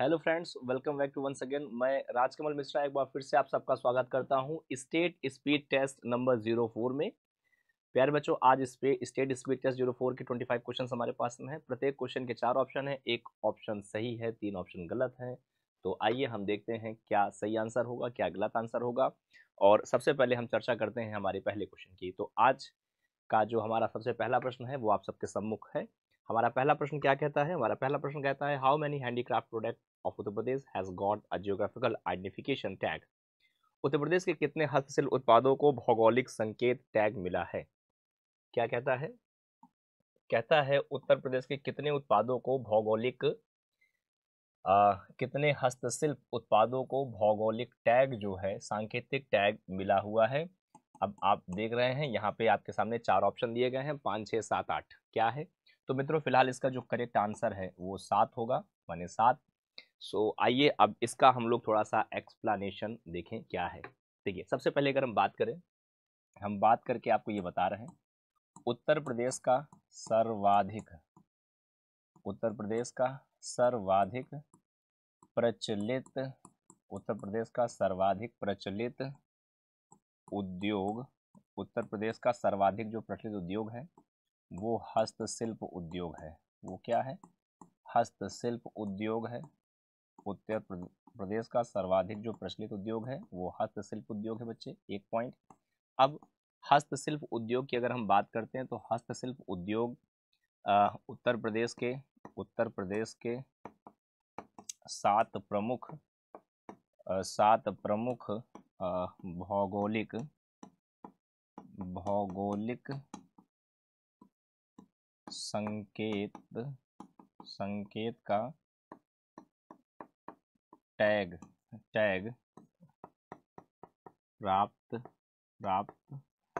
Hello friends welcome back to once again मैं राजकमल मिश्रा एक बार फिर से आप सबका स्वागत करता हूं state speed test number zero four में प्यारे बच्चों आज state speed test zero four के ट्वेंटी फाइव क्वेश्चन हमारे पास में है प्रत्येक क्वेश्चन के चार ऑप्शन है एक ऑप्शन सही है तीन ऑप्शन गलत है तो आइए हम देखते हैं क्या सही आंसर होगा क्या गलत आंसर होगा और सबसे पहले हम चर्चा करते हैं हमारे पहले क्वेश्चन की तो आज का जो हमारा सबसे पहला प्रश्न है वो आप सबके सम्मुख है हमारा पहला प्रश्न क्या कहता है हमारा पहला प्रश्न कहता है how many handicraft product of Uttar Pradesh has got a geographical identification tag Uttar Pradesh के कितने हस्तशिल्प उत्पादों को भौगोलिक संकेत टैग मिला है क्या कहता है कहता है उत्तर प्रदेश के कितने उत्पादों को भौगोलिक आ, कितने हस्तशिल्प उत्पादों को भौगोलिक टैग जो है सांकेतिक टैग मिला हुआ है अब आप देख रहे हैं यहाँ पे आपके सामने चार ऑप्शन दिए गए हैं पाँच छः सात आठ क्या है तो मित्रों फिलहाल इसका जो करेक्ट आंसर है वो सात होगा मैंने सात सो आइए अब इसका हम लोग थोड़ा सा एक्सप्लानेशन देखें क्या है देखिए सबसे पहले अगर हम बात करें हम बात करके आपको ये बता रहे हैं उत्तर प्रदेश का सर्वाधिक उत्तर प्रदेश का सर्वाधिक प्रचलित उत्तर प्रदेश का सर्वाधिक प्रचलित उद्योग उत्तर प्रदेश का सर्वाधिक जो प्रचलित उद्योग है वो हस्तशिल्प उद्योग है वो क्या है हस्तशिल्प उद्योग है उत्तर प्रदेश का सर्वाधिक जो प्रचलित उद्योग है वो हस्तशिल्प उद्योग है बच्चे एक पॉइंट अब हस्तशिल्प उद्योग की अगर हम बात करते हैं तो हस्तशिल्प उद्योग उत्तर प्रदेश के उत्तर प्रदेश के सात प्रमुख सात प्रमुख भौगोलिक भौगोलिक संकेत संकेत का टैग टैग प्राप्त प्राप्त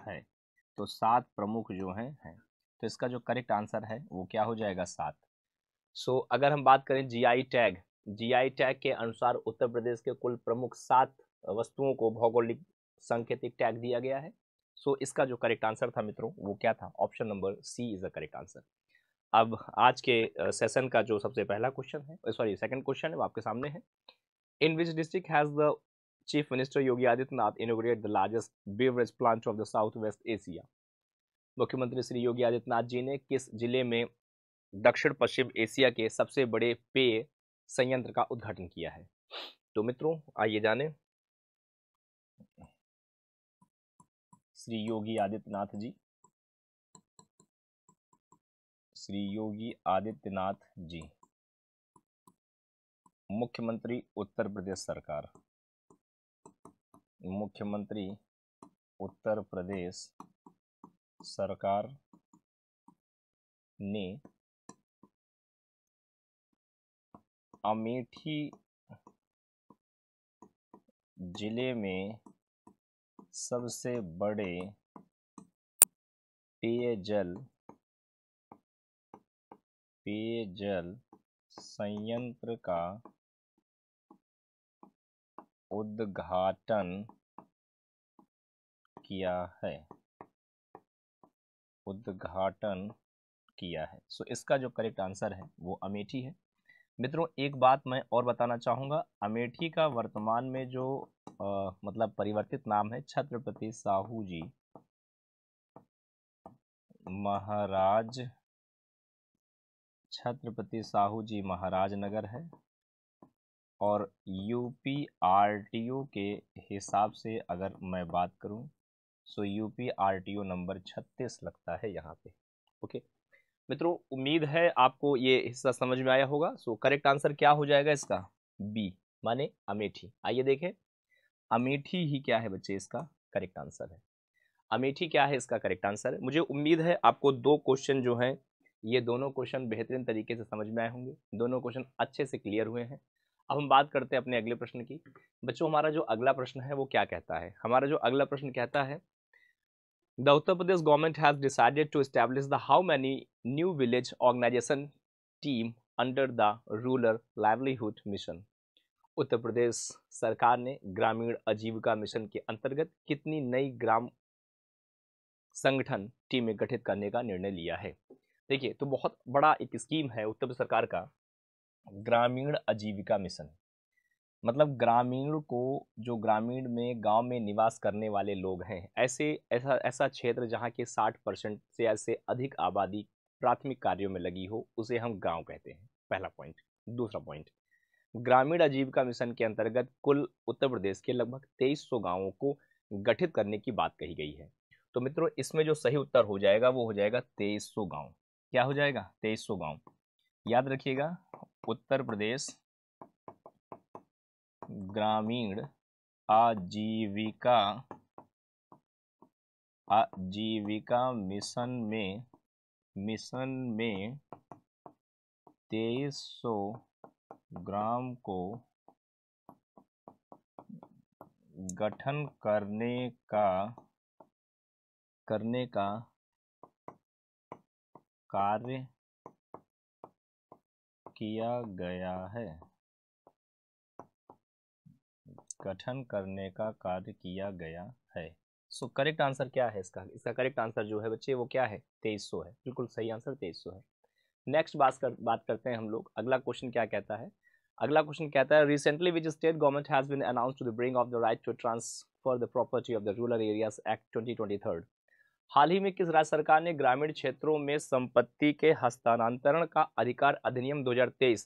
है तो सात प्रमुख जो हैं हैं तो इसका जो करेक्ट आंसर है वो क्या हो जाएगा सात सो so, अगर हम बात करें जीआई टैग जीआई टैग के अनुसार उत्तर प्रदेश के कुल प्रमुख सात वस्तुओं को भौगोलिक संकेतिक टैग दिया गया है सो so, इसका जो करेक्ट आंसर था मित्रों वो क्या था option number C is the correct answer अब आज के सेशन का जो सबसे पहला क्वेश्चन है सॉरी सेकंड क्वेश्चन है वो आपके सामने है in which district has the Chief Minister Yogi Adityanath inaugurated the largest beverage plant of the Southwest Asia? मुख्यमंत्री श्री योगी आदित्यनाथ जी ने किस जिले में दक्षिण पश्चिम एशिया के सबसे बड़े पेय संयंत्र का उद्घाटन किया है तो मित्रों आइए जानें श्री योगी आदित्यनाथ जी श्री योगी आदित्यनाथ जी मुख्यमंत्री उत्तर प्रदेश सरकार मुख्यमंत्री उत्तर प्रदेश सरकार ने अमेठी जिले में सबसे बड़े पेयजल पेयजल संयंत्र का उद्घाटन किया है उद्घाटन किया है सो so, इसका जो करेक्ट आंसर है वो अमेठी है मित्रों एक बात मैं और बताना चाहूँगा अमेठी का वर्तमान में जो आ, मतलब परिवर्तित नाम है छत्रपति साहू जी महाराज छत्रपति साहू जी महाराज नगर है और U P R T O के हिसाब से अगर मैं बात करूं so U P R T O number छत्तीस लगता है यहाँ पे ओके मित्रों उम्मीद है आपको ये हिस्सा समझ में आया होगा सो करेक्ट आंसर क्या हो जाएगा इसका बी माने अमेठी आइए देखें अमेठी ही क्या है बच्चे इसका करेक्ट आंसर है अमेठी क्या है इसका करेक्ट आंसर मुझे उम्मीद है आपको दो क्वेश्चन जो हैं ये दोनों क्वेश्चन बेहतरीन तरीके से समझ में आए होंगे दोनों क्वेश्चन अच्छे से क्लियर हुए हैं अब हम बात करते हैं अपने अगले प्रश्न की बच्चों हमारा जो अगला प्रश्न है वो क्या कहता है हमारा जो अगला प्रश्न कहता है the Uttar Pradesh government has decided to establish the how many new village organisation team under the rural livelihood mission Uttar Pradesh सरकार ने ग्रामीण आजीविका मिशन के अंतर्गत कितनी नई ग्राम संगठन टीमें गठित करने का निर्णय लिया है देखिए तो बहुत बड़ा एक स्कीम है उत्तर प्रदेश सरकार का ग्रामीण आजीविका मिशन मतलब ग्रामीण को जो ग्रामीण में गांव में निवास करने वाले लोग हैं ऐसे ऐसा ऐसा क्षेत्र जहां के 60 परसेंट से ऐसे अधिक आबादी प्राथमिक कार्यों में लगी हो उसे हम गांव कहते हैं पहला पॉइंट दूसरा पॉइंट ग्रामीण आजीविका मिशन के अंतर्गत कुल उत्तर प्रदेश के लगभग 2300 गांवों को गठित करने की बात कही गई है तो मित्रों इसमें जो सही उत्तर हो जाएगा वो हो जाएगा तेईस गांव क्या हो जाएगा तेईस गांव याद रखिएगा उत्तर प्रदेश ग्रामीण आजीविका आजीविका मिशन में मिशन में तेईस सौ ग्राम को गठन करने का करने का कार्य किया गया है गठन करने का कार्य किया गया है सो करेक्ट आंसर क्या है इसका इसका करेक्ट आंसर जो है बच्चे वो क्या है तेईस सौ है बिल्कुल सही आंसर तेईस सौ है नेक्स्ट बात कर बात करते हैं हम लोग अगला क्वेश्चन क्या कहता है अगला क्वेश्चन कहता है recently which state government has been announce to the bring of the right to transfer the property of the rural areas act twenty twenty third हाल ही में किस राज्य सरकार ने ग्रामीण क्षेत्रों में संपत्ति के हस्तांतरण का अधिकार अधिनियम 2023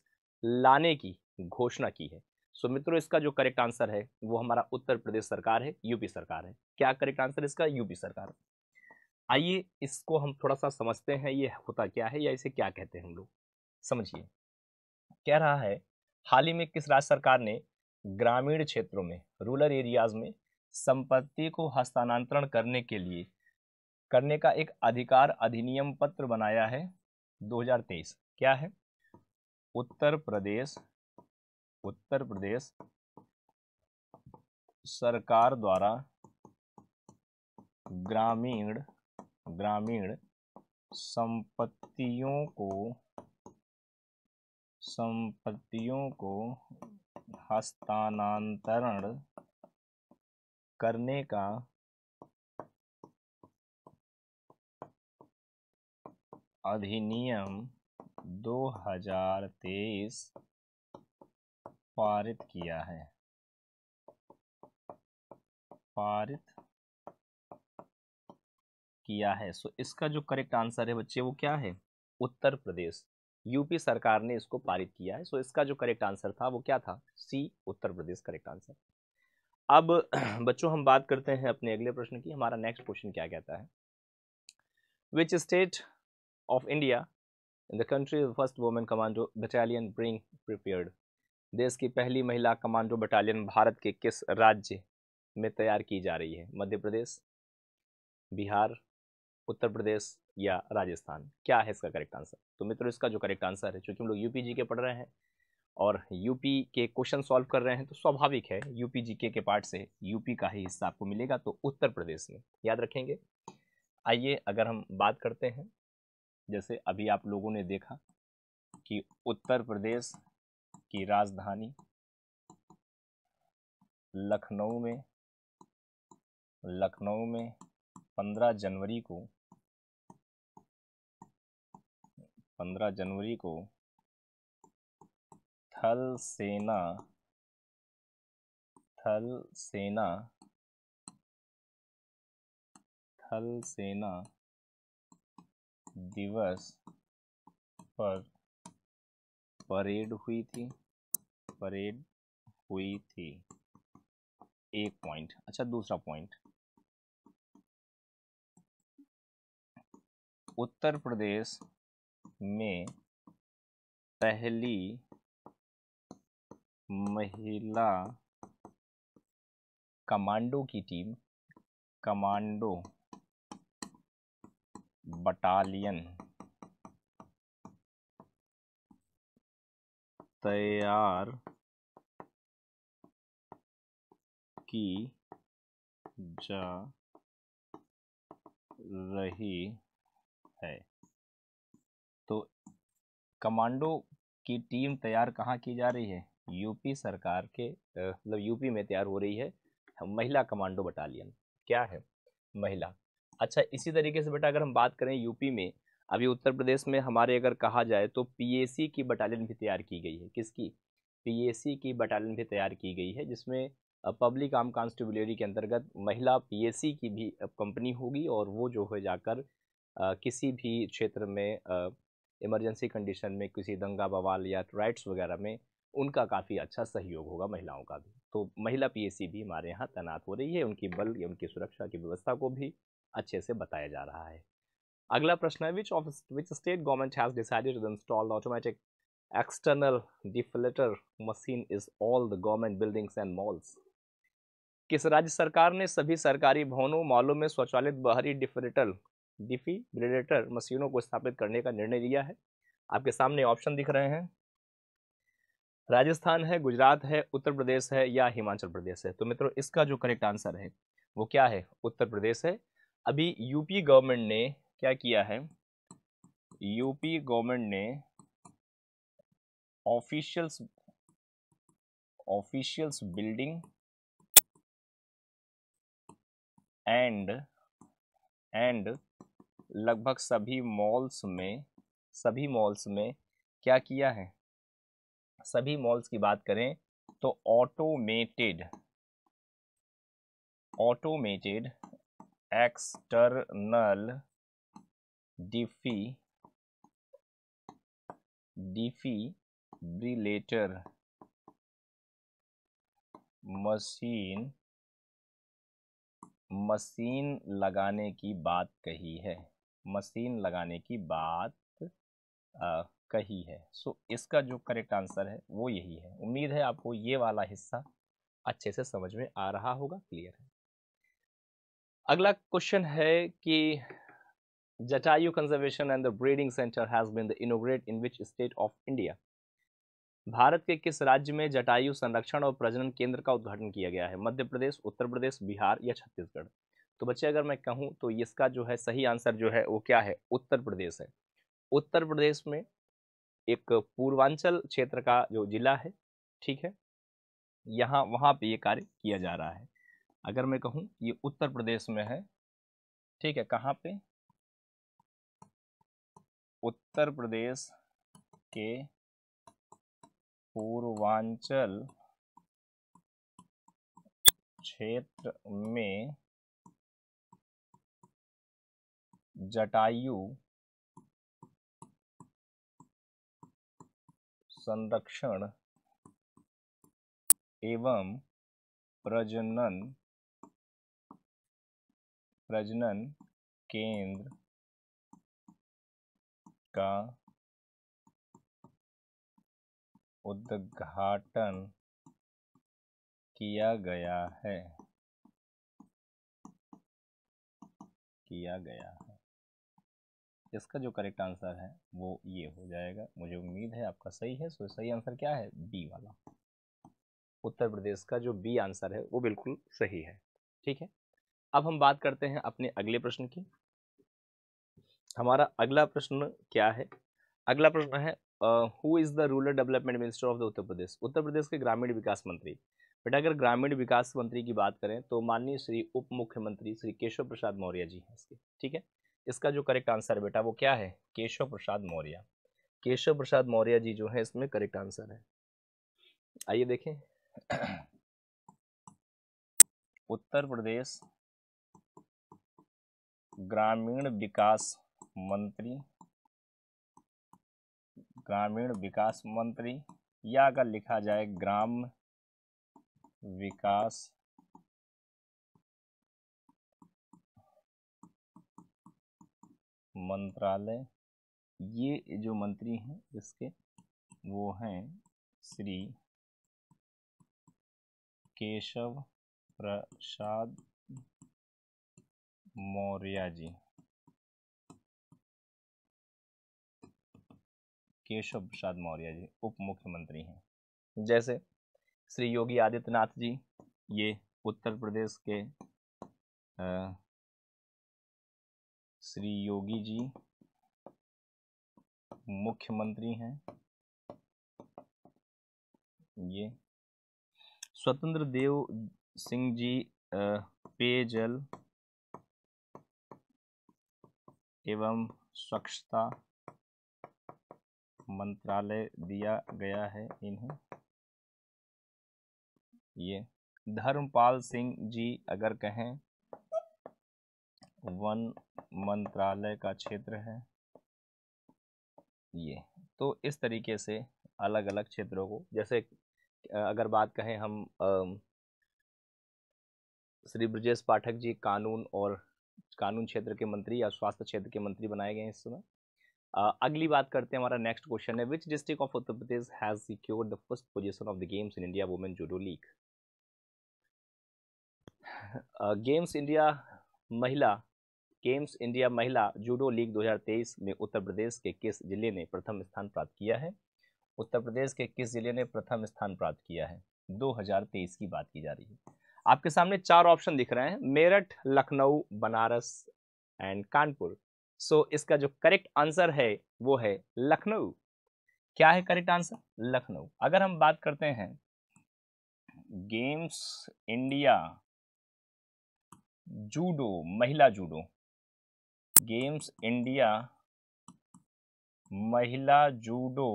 लाने की घोषणा की है सो मित्रों इसका जो करेक्ट आंसर है वो हमारा उत्तर प्रदेश सरकार है यूपी सरकार है क्या करेक्ट आंसर इसका यूपी सरकार आइए इसको हम थोड़ा सा समझते हैं ये होता क्या है या इसे क्या कहते हैं हम लोग समझिए कह रहा है हाल ही में किस राज्य सरकार ने ग्रामीण क्षेत्रों में रूरल एरियाज में संपत्ति को हस्तांतरण करने के लिए करने का एक अधिकार अधिनियम पत्र बनाया है 2023 क्या है उत्तर प्रदेश उत्तर प्रदेश सरकार द्वारा ग्रामीण ग्रामीण संपत्तियों को संपत्तियों को हस्तांतरण करने का अधिनियम 2023 पारित किया है पारित किया है सो इसका जो करेक्ट आंसर है बच्चे वो क्या है उत्तर प्रदेश यूपी सरकार ने इसको पारित किया है सो इसका जो करेक्ट आंसर था वो क्या था सी उत्तर प्रदेश करेक्ट आंसर अब बच्चों हम बात करते हैं अपने अगले प्रश्न की हमारा नेक्स्ट क्वेश्चन क्या कहता है which state of India in the country the first woman commando battalion being prepared देश की पहली महिला कमांडो बटालियन भारत के किस राज्य में तैयार की जा रही है मध्य प्रदेश बिहार उत्तर प्रदेश या राजस्थान क्या है इसका करेक्ट आंसर तो मित्रों इसका जो करेक्ट आंसर है चूँकि हम लोग यूपी जी के पढ़ रहे हैं और यूपी के क्वेश्चन सॉल्व कर रहे हैं तो स्वाभाविक है यूपी जी के, के पार्ट से यूपी का ही हिस्सा आपको मिलेगा तो उत्तर प्रदेश में याद रखेंगे आइए अगर हम बात करते हैं जैसे अभी आप लोगों ने देखा कि उत्तर प्रदेश की राजधानी लखनऊ में लखनऊ में 15 जनवरी को 15 जनवरी को थल सेना थल सेना थल सेना दिवस पर परेड हुई थी परेड हुई थी एक पॉइंट अच्छा दूसरा पॉइंट उत्तर प्रदेश में पहली महिला कमांडो की टीम कमांडो बटालियन तैयार की जा रही है तो कमांडो की टीम तैयार कहाँ की जा रही है यूपी सरकार के मतलब यूपी में तैयार हो रही है महिला कमांडो बटालियन क्या है महिला अच्छा इसी तरीके से बेटा अगर हम बात करें यूपी में अभी उत्तर प्रदेश में हमारे अगर कहा जाए तो पीएसी की बटालियन भी तैयार की गई है किसकी पीएसी की बटालियन भी तैयार की गई है जिसमें पब्लिक आर्म कांस्टेबलरी के अंतर्गत महिला पीएसी की भी कंपनी होगी और वो जो है जाकर किसी भी क्षेत्र में इमरजेंसी कंडीशन में किसी दंगा बवाल या राइट्स वगैरह में उनका काफ़ी अच्छा सहयोग होगा महिलाओं का भी तो महिला पी भी हमारे यहाँ तैनात हो रही है उनकी बल या उनकी सुरक्षा की व्यवस्था को भी अच्छे से बताया जा रहा है अगला प्रश्न है which of which state government has decided to install automatic external defibrillator machine is all the government buildings and malls किस राज्य सरकार ने सभी सरकारी भवनों मॉलों में स्वचालित बाहरी डिफिलेटर डिफिब्रिलेटर मशीनों को स्थापित करने का निर्णय लिया है आपके सामने ऑप्शन दिख रहे हैं राजस्थान है गुजरात है उत्तर प्रदेश है या हिमाचल प्रदेश है तो मित्रों इसका जो करेक्ट आंसर है वो क्या है उत्तर प्रदेश है अभी यूपी गवर्नमेंट ने क्या किया है यूपी गवर्नमेंट ने officials officials building and and लगभग सभी मॉल्स में सभी मॉल्स में क्या किया है सभी मॉल्स की बात करें तो automated automated external defi defibrillator machine machine लगाने की बात कही है मशीन लगाने की बात आ, कही है सो so, इसका जो करेक्ट आंसर है वो यही है उम्मीद है आपको ये वाला हिस्सा अच्छे से समझ में आ रहा होगा क्लियर है अगला क्वेश्चन है कि Jatayu conservation and the breeding centre has been the inaugurate in which state of India Bharat के किस राज्य में जटायु संरक्षण और प्रजनन केंद्र का उद्घाटन किया गया है मध्य प्रदेश उत्तर प्रदेश बिहार या छत्तीसगढ़ तो बच्चे अगर मैं कहूँ तो इसका जो है सही आंसर जो है वो क्या है उत्तर प्रदेश है उत्तर प्रदेश में एक पूर्वांचल क्षेत्र का जो जिला है ठीक है यहाँ वहाँ पे ये कार्य किया जा रहा है अगर मैं कहूँ ये उत्तर प्रदेश में है ठीक है कहाँ पे उत्तर प्रदेश के पूर्वांचल क्षेत्र में जटायु संरक्षण एवं प्रजनन प्रजनन केंद्र का उद्घाटन किया गया है किया गया है इसका जो करेक्ट आंसर है वो ये हो जाएगा मुझे उम्मीद है आपका सही है सो सही आंसर क्या है बी वाला उत्तर प्रदेश का जो बी आंसर है वो बिल्कुल सही है ठीक है अब हम बात करते हैं अपने अगले प्रश्न की हमारा अगला प्रश्न क्या है अगला प्रश्न है who is the rural development minister of the Uttar Pradesh Uttar Pradesh के ग्रामीण विकास मंत्री बेटा अगर ग्रामीण विकास मंत्री की बात करें तो माननीय श्री उप मुख्यमंत्री श्री केशव प्रसाद मौर्य जी हैं इसके ठीक है इसका जो करेक्ट आंसर बेटा वो क्या है केशव प्रसाद मौर्य केशव प्रसाद मौर्य जी जो है इसमें करेक्ट आंसर है आइए देखें उत्तर प्रदेश ग्रामीण विकास मंत्री ग्रामीण विकास मंत्री या अगर लिखा जाए ग्राम विकास मंत्रालय ये जो मंत्री हैं इसके वो हैं श्री केशव प्रसाद मौर्या जी केशव प्रसाद मौर्य जी उप मुख्यमंत्री हैं जैसे श्री योगी आदित्यनाथ जी ये उत्तर प्रदेश के श्री योगी जी मुख्यमंत्री हैं ये स्वतंत्र देव सिंह जी पेयजल एवं स्वच्छता मंत्रालय दिया गया है इन्हें ये धर्मपाल सिंह जी अगर कहें वन मंत्रालय का क्षेत्र है ये तो इस तरीके से अलग अलग क्षेत्रों को जैसे अगर बात कहें हम श्री ब्रजेश पाठक जी कानून और कानून क्षेत्र के मंत्री या स्वास्थ्य क्षेत्र के मंत्री बनाए गए हैं इस समय अगली बात करते हैं हमारा नेक्स्ट क्वेश्चन है which district of Uttar Pradesh has secured the first position of the games in India women judo league games India महिला गेम्स इंडिया महिला जूडो लीग 2023 में उत्तर प्रदेश के किस जिले ने प्रथम स्थान प्राप्त किया है उत्तर प्रदेश के किस जिले ने प्रथम स्थान प्राप्त किया है दो की बात की जा रही है आपके सामने चार ऑप्शन दिख रहे हैं मेरठ लखनऊ बनारस एंड कानपुर सो इसका जो करेक्ट आंसर है वो है लखनऊ क्या है करेक्ट आंसर लखनऊ अगर हम बात करते हैं गेम्स इंडिया जूडो महिला जूडो गेम्स इंडिया महिला जूडो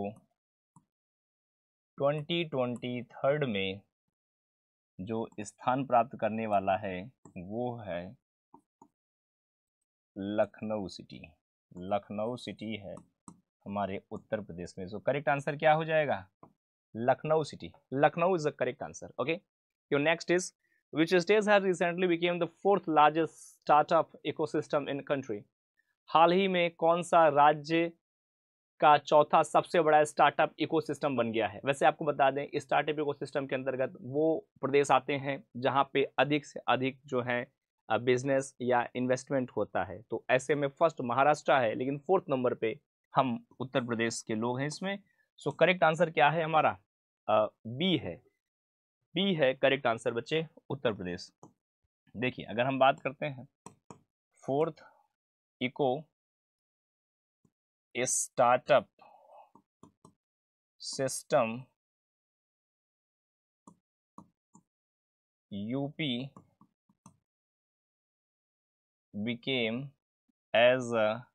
ट्वेंटी थर्ड में जो स्थान प्राप्त करने वाला है वो है लखनऊ सिटी लखनऊ सिटी है हमारे उत्तर प्रदेश में सो करेक्ट आंसर क्या हो जाएगा Lucknow city Lucknow is the correct answer okay your next is which stage has recently became the fourth largest startup ecosystem in country हाल ही में कौन सा राज्य का चौथा सबसे बड़ा स्टार्टअप इकोसिस्टम बन गया है वैसे आपको बता दें स्टार्टअप इकोसिस्टम के अंतर्गत वो प्रदेश आते हैं जहाँ पे अधिक से अधिक जो है बिजनेस या इन्वेस्टमेंट होता है तो ऐसे में फर्स्ट महाराष्ट्र है लेकिन फोर्थ नंबर पे हम उत्तर प्रदेश के लोग हैं इसमें सो करेक्ट आंसर क्या है हमारा बी है बी है करेक्ट आंसर बच्चे उत्तर प्रदेश देखिए अगर हम बात करते हैं fourth eco startup system UP became as a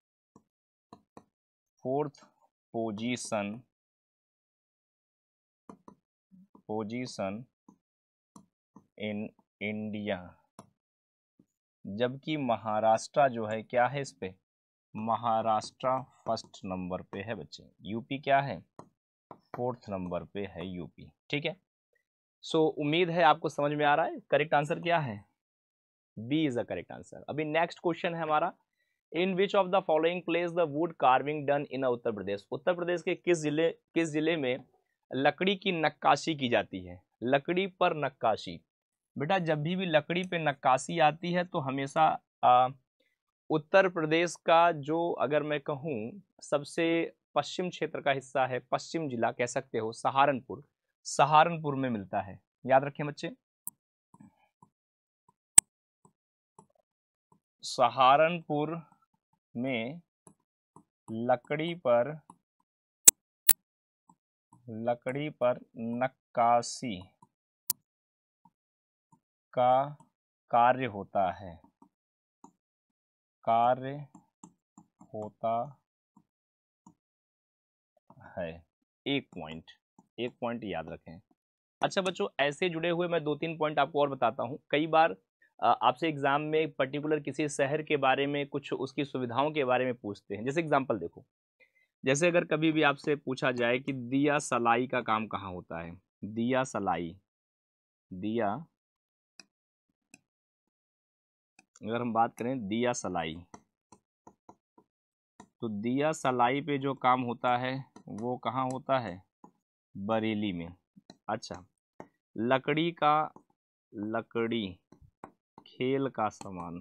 fourth position position in India जबकि महाराष्ट्र जो है क्या है इस पे महाराष्ट्र फर्स्ट नंबर पे है बच्चे यूपी क्या है फोर्थ नंबर पे है यूपी ठीक है सो so, उम्मीद है आपको समझ में आ रहा है करेक्ट आंसर क्या है B is a correct answer अभी नेक्स्ट क्वेश्चन है हमारा in which of the following place the wood carving done in Uttar Pradesh Uttar Pradesh के किस जिले किस जिले में लकड़ी की नक्काशी की जाती है लकड़ी पर नक्काशी बेटा जब भी भी लकड़ी पे नक्काशी आती है तो हमेशा उत्तर प्रदेश का जो अगर मैं कहूँ सबसे पश्चिम क्षेत्र का हिस्सा है पश्चिम जिला कह सकते हो सहारनपुर सहारनपुर में मिलता है याद रखें बच्चे सहारनपुर में लकड़ी पर लकड़ी पर नक्काशी का कार्य होता है कार्य होता है एक पॉइंट एक पॉइंट याद रखें अच्छा बच्चों ऐसे जुड़े हुए मैं दो तीन पॉइंट आपको और बताता हूँ कई बार आपसे एग्ज़ाम में पर्टिकुलर किसी शहर के बारे में कुछ उसकी सुविधाओं के बारे में पूछते हैं जैसे एग्जाम्पल देखो जैसे अगर कभी भी आपसे पूछा जाए कि दिया सलाई का काम कहाँ होता है दिया सलाई दिया अगर हम बात करें दिया सलाई तो दिया सलाई पे जो काम होता है वो कहाँ होता है बरेली में अच्छा लकड़ी का लकड़ी खेल का सामान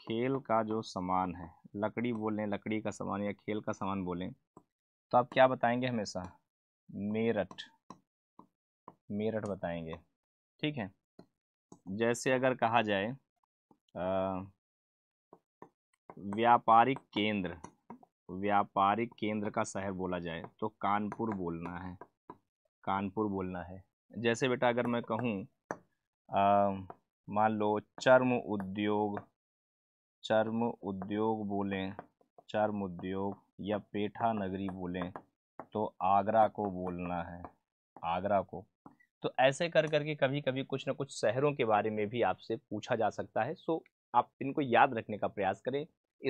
खेल का जो सामान है लकड़ी बोलें लकड़ी का सामान या खेल का सामान बोलें तो आप क्या बताएंगे हमेशा मेरठ मेरठ बताएंगे ठीक है जैसे अगर कहा जाए व्यापारिक केंद्र व्यापारिक केंद्र का शहर बोला जाए तो कानपुर बोलना है कानपुर बोलना है जैसे बेटा अगर मैं कहूँ मान लो चर्म उद्योग चर्म उद्योग बोलें चर्म उद्योग या पेठा नगरी बोलें तो आगरा को बोलना है आगरा को तो ऐसे कर करके कभी कभी कुछ ना कुछ शहरों के बारे में भी आपसे पूछा जा सकता है सो आप इनको याद रखने का प्रयास करें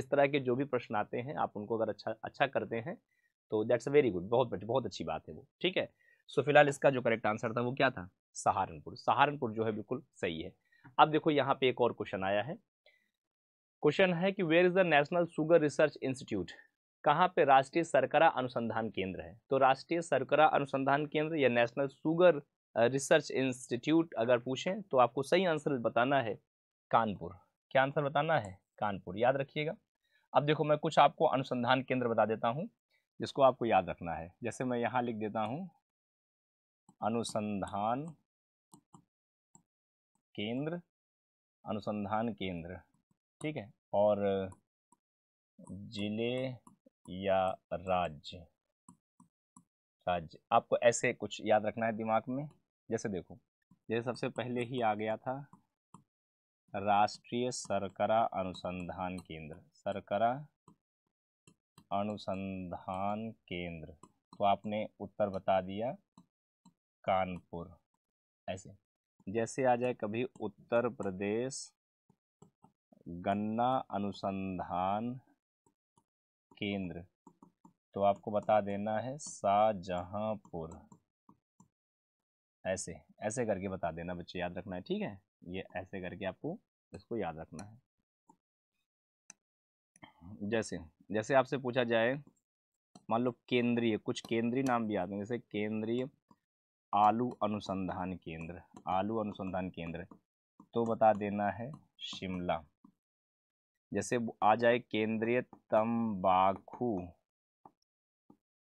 इस तरह के जो भी प्रश्न आते हैं आप उनको अगर अच्छा अच्छा करते हैं तो दैट्स अ वेरी गुड बहुत बहुत अच्छी बात है वो ठीक है सो फिलहाल इसका जो करेक्ट आंसर था वो क्या था सहारनपुर सहारनपुर जो है बिल्कुल सही है अब देखो यहाँ पे एक और क्वेश्चन आया है क्वेश्चन है कि where is the national sugar research institute कहाँ पे राष्ट्रीय सरकरा अनुसंधान केंद्र है तो राष्ट्रीय सरकरा अनुसंधान केंद्र या नेशनल शुगर रिसर्च इंस्टीट्यूट अगर पूछें तो आपको सही आंसर बताना है कानपुर क्या आंसर बताना है कानपुर याद रखिएगा अब देखो मैं कुछ आपको अनुसंधान केंद्र बता देता हूँ जिसको आपको याद रखना है जैसे मैं यहाँ लिख देता हूँ अनुसंधान केंद्र अनुसंधान केंद्र ठीक है और जिले या राज्य राज्य आपको ऐसे कुछ याद रखना है दिमाग में जैसे देखो जैसे सबसे पहले ही आ गया था राष्ट्रीय सरकरा अनुसंधान केंद्र सरकरा अनुसंधान केंद्र तो आपने उत्तर बता दिया कानपुर ऐसे जैसे आ जाए कभी उत्तर प्रदेश गन्ना अनुसंधान केंद्र तो आपको बता देना है शाहजहांपुर ऐसे ऐसे करके बता देना बच्चे याद रखना है ठीक है ये ऐसे करके आपको इसको याद रखना है जैसे जैसे आपसे पूछा जाए मान लो केंद्रीय कुछ केंद्रीय नाम भी आते हैं जैसे केंद्रीय आलू अनुसंधान केंद्र आलू अनुसंधान केंद्र तो बता देना है शिमला जैसे आ जाए केंद्रीय तंबाकू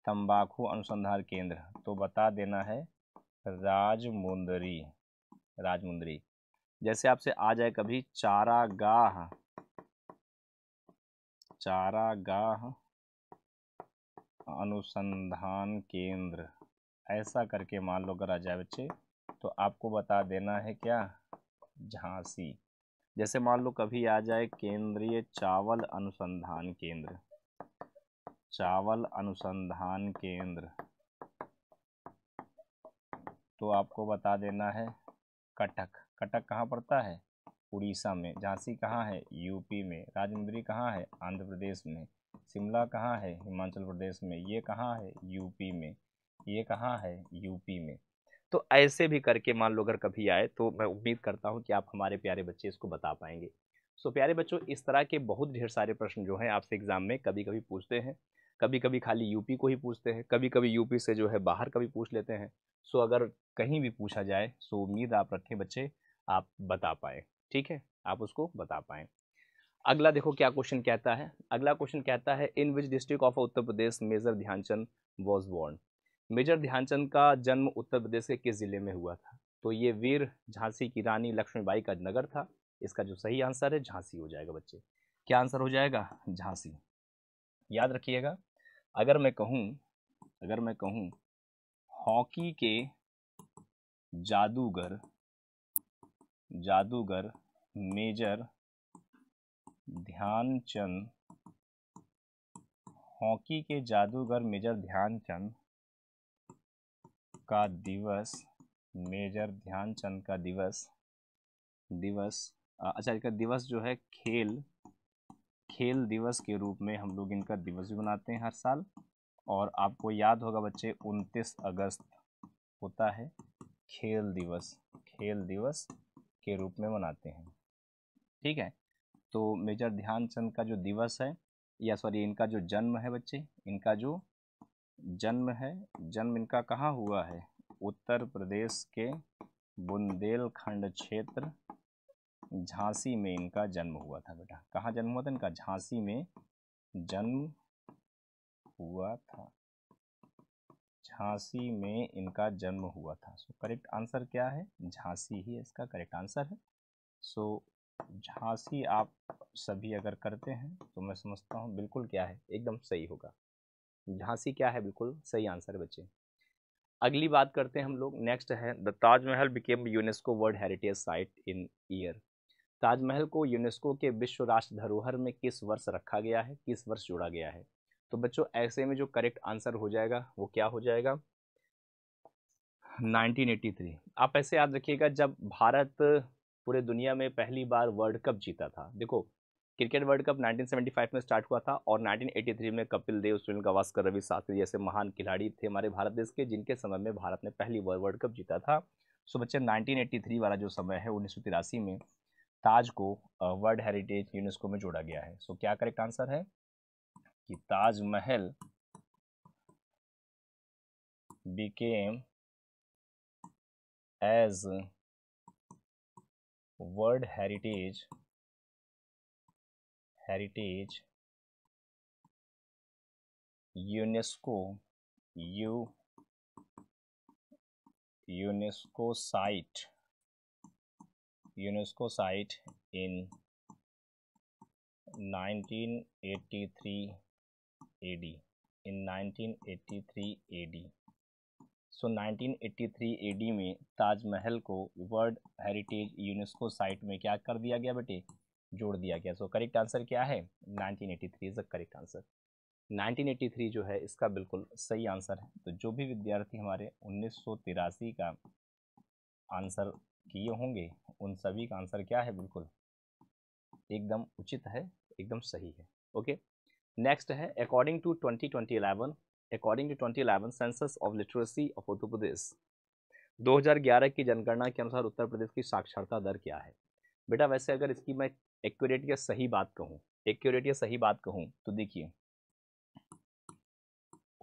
तंबाकू अनुसंधान केंद्र तो बता देना है राजमुंदरी राजमुंदरी जैसे आपसे आ जाए कभी चारागाह चारागाह अनुसंधान केंद्र ऐसा करके मान लो अगर आ जाए बच्चे तो आपको बता देना है क्या झांसी जैसे मान लो कभी आ जाए केंद्रीय चावल अनुसंधान केंद्र चावल अनुसंधान केंद्र तो आपको बता देना है कटक कटक कहाँ पड़ता है उड़ीसा में झांसी कहाँ है यूपी में राजमुंदरी कहाँ है आंध्र प्रदेश में शिमला कहाँ है हिमाचल प्रदेश में ये कहाँ है यूपी में ये कहाँ है यूपी में तो ऐसे भी करके मान लो अगर कभी आए तो मैं उम्मीद करता हूँ कि आप हमारे प्यारे बच्चे इसको बता पाएंगे सो प्यारे बच्चों इस तरह के बहुत ढेर सारे प्रश्न जो हैं आपसे एग्ज़ाम में कभी कभी पूछते हैं कभी कभी खाली यूपी को ही पूछते हैं कभी कभी यूपी से जो है बाहर का भी पूछ लेते हैं सो अगर कहीं भी पूछा जाए सो उम्मीद आप रखें बच्चे आप बता पाए ठीक है आप उसको बता पाएँ अगला देखो क्या क्वेश्चन कहता है अगला क्वेश्चन कहता है in which district of Uttar Pradesh major Dhyanchand was born major Dhyanchand का जन्म उत्तर प्रदेश के किस ज़िले में हुआ था तो ये वीर झांसी की रानी लक्ष्मीबाई का नगर था इसका जो सही आंसर है झांसी हो जाएगा बच्चे क्या आंसर हो जाएगा झांसी याद रखिएगा अगर मैं कहूँ अगर मैं कहूँ हॉकी के जादूगर जादूगर मेजर ध्यानचंद हॉकी के जादूगर मेजर ध्यानचंद का दिवस मेजर ध्यानचंद का दिवस दिवस अच्छा इसका दिवस जो है खेल खेल दिवस के रूप में हम लोग इनका दिवस भी मनाते हैं हर साल और आपको याद होगा बच्चे 29 अगस्त होता है खेल दिवस खेल दिवस के रूप में मनाते हैं ठीक है तो मेजर ध्यानचंद का जो दिवस है या सॉरी इनका जो जन्म है बच्चे इनका जो जन्म है जन्म इनका कहाँ हुआ है उत्तर प्रदेश के बुंदेलखंड क्षेत्र झांसी में इनका जन्म हुआ था बेटा कहाँ जन्म हुआ था इनका झांसी में जन्म हुआ था झांसी में इनका जन्म हुआ था सो करेक्ट आंसर क्या है झांसी ही इसका करेक्ट आंसर है सो झांसी आप सभी अगर करते हैं तो मैं समझता हूँ बिल्कुल क्या है एकदम सही होगा झांसी क्या है बिल्कुल सही आंसर है बच्चे अगली बात करते हैं हम लोग नेक्स्ट है the Taj Mahal became UNESCO world heritage site in year Taj Mahal को यूनेस्को के विश्व राष्ट्र धरोहर में किस वर्ष रखा गया है किस वर्ष जोड़ा गया है तो बच्चों ऐसे में जो करेक्ट आंसर हो जाएगा वो क्या हो जाएगा 1983 आप ऐसे याद रखिएगा जब भारत पूरे दुनिया में पहली बार वर्ल्ड कप जीता था देखो क्रिकेट वर्ल्ड कप 1975 में स्टार्ट हुआ था और 1983 में कपिल देव सुनील गावस्कर रवि शास्त्री जैसे महान खिलाड़ी थे हमारे भारत देश के जिनके समय में भारत ने पहली बार वर्ल्ड कप जीता था सो बच्चे 1983 वाला जो समय है उन्नीस में ताज को वर्ल्ड हेरिटेज यूनेस्को में जोड़ा गया है सो so, क्या करेक्ट आंसर है कि Taj Mahal became as world heritage heritage UNESCO U UNESCO site UNESCO site in 1983 eighty three 1983 डी सो थ्री 1983 डी में ताजमहल को वर्ल्ड हेरिटेज यूनेस्को साइट में क्या कर दिया गया बेटे जोड़ दिया गया सो करेक्ट आंसर क्या है 1983 इज़ अ करेक्ट आंसर 1983 जो है इसका बिल्कुल सही आंसर है तो जो भी विद्यार्थी हमारे उन्नीस का आंसर किए होंगे उन सभी का आंसर क्या है बिल्कुल एकदम उचित है एकदम सही है ओके नेक्स्ट है according to twenty twenty eleven according to twenty eleven census of literacy of Uttar Pradesh 2011 की जनगणना के अनुसार उत्तर प्रदेश की साक्षरता दर क्या है बेटा वैसे अगर इसकी मैं एक्यूरेट या सही बात कहूँ एक्यूरेट या सही बात कहूँ तो देखिए